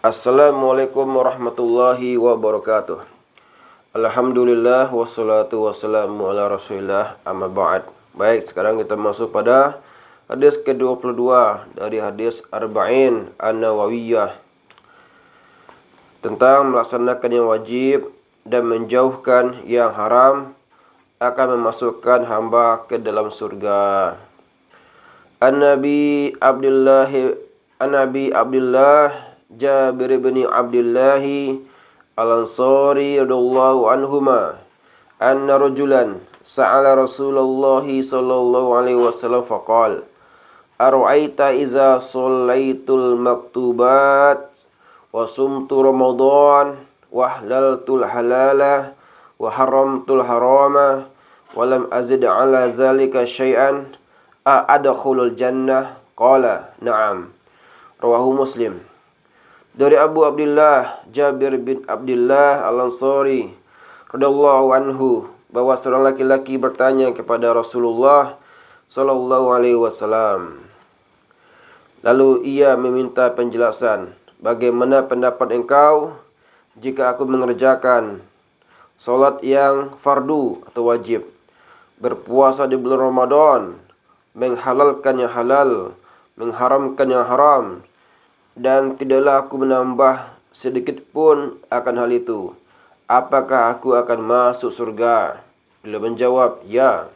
Assalamualaikum warahmatullahi wabarakatuh. Alhamdulillah wassalatu wassalamu ala Rasulillah amma ba'd. Baik, sekarang kita masuk pada hadis ke-22 dari hadis Arba'in An-Nawawiyah tentang melaksanakan yang wajib dan menjauhkan yang haram akan memasukkan hamba ke dalam surga. An-Nabi Abdullah An-Nabi Abdullah Jabir bin Abdullah Al-Ansari radhiyallahu anhuma anna rajulan sa'ala Rasulullah sallallahu alaihi wasallam faqala Ara'aita iza sallaitul maktubat wa sumtu ramadan wa halaltul halala wa haramtul harama wa lam azid ala zalika syai'an a adkhulul jannah qala na'am rawahu muslim dari Abu Abdullah Jabir bin Abdullah Al-Ansari radhiyallahu anhu bahwa seorang laki-laki bertanya kepada Rasulullah sallallahu alaihi wasallam. Lalu ia meminta penjelasan, bagaimana pendapat engkau jika aku mengerjakan salat yang fardu atau wajib, berpuasa di bulan Ramadan, menghalalkan yang halal, mengharamkan yang haram, dan tidaklah aku menambah sedikit pun akan hal itu. Apakah aku akan masuk surga? Beliau menjawab, "Ya."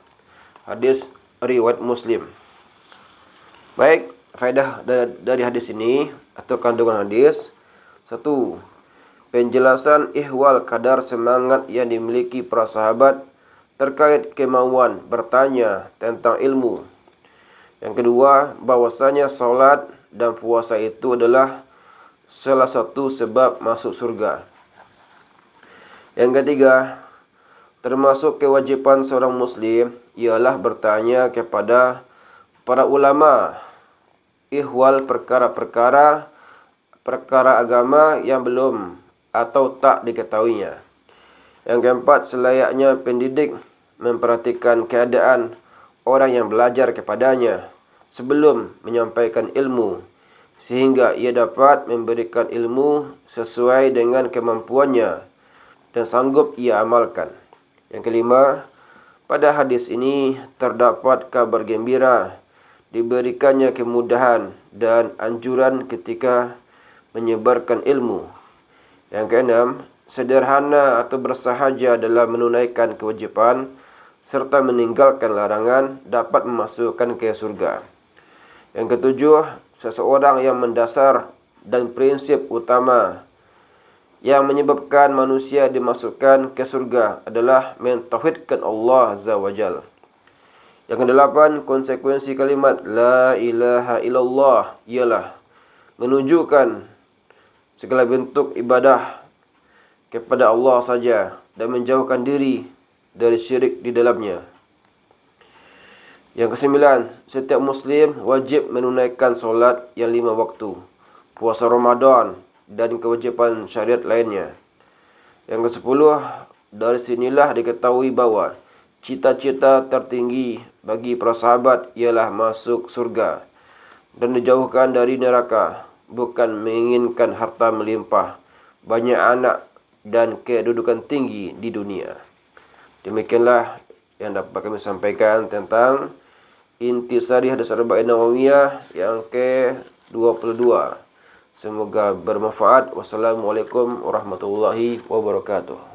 Hadis riwayat Muslim. Baik, faedah dari hadis ini atau kandungan hadis. Satu, penjelasan ihwal kadar semangat yang dimiliki para sahabat terkait kemauan bertanya tentang ilmu. Yang kedua, bahwasanya salat dan puasa itu adalah salah satu sebab masuk surga. Yang ketiga, termasuk kewajiban seorang muslim ialah bertanya kepada para ulama ihwal perkara-perkara perkara agama yang belum atau tak diketahuinya. Yang keempat, selayaknya pendidik memperhatikan keadaan orang yang belajar kepadanya sebelum menyampaikan ilmu sehingga ia dapat memberikan ilmu sesuai dengan kemampuannya dan sanggup ia amalkan. Yang kelima, pada hadis ini terdapat kabar gembira diberikannya kemudahan dan anjuran ketika menyebarkan ilmu. Yang keenam, sederhana atau bersahaja dalam menunaikan kewajiban serta meninggalkan larangan dapat memasukkan ke surga. Yang ketujuh, seseorang yang mendasar dan prinsip utama yang menyebabkan manusia dimasukkan ke surga adalah mentauhidkan Allah Azza wa Jal. Yang kedelapan, konsekuensi kalimat La ilaha illallah ialah menunjukkan segala bentuk ibadah kepada Allah saja dan menjauhkan diri dari syirik di dalamnya. Yang kesembilan, setiap Muslim wajib menunaikan solat yang lima waktu, puasa Ramadan dan kewajipan syariat lainnya. Yang kesepuluh, dari sinilah diketahui bahwa cita-cita tertinggi bagi para sahabat ialah masuk surga dan dijauhkan dari neraka, bukan menginginkan harta melimpah, banyak anak dan kedudukan tinggi di dunia. Demikianlah yang dapat kami sampaikan tentang intisari hadis arba'in nawawiyah yang ke 22 semoga bermanfaat wassalamualaikum warahmatullahi wabarakatuh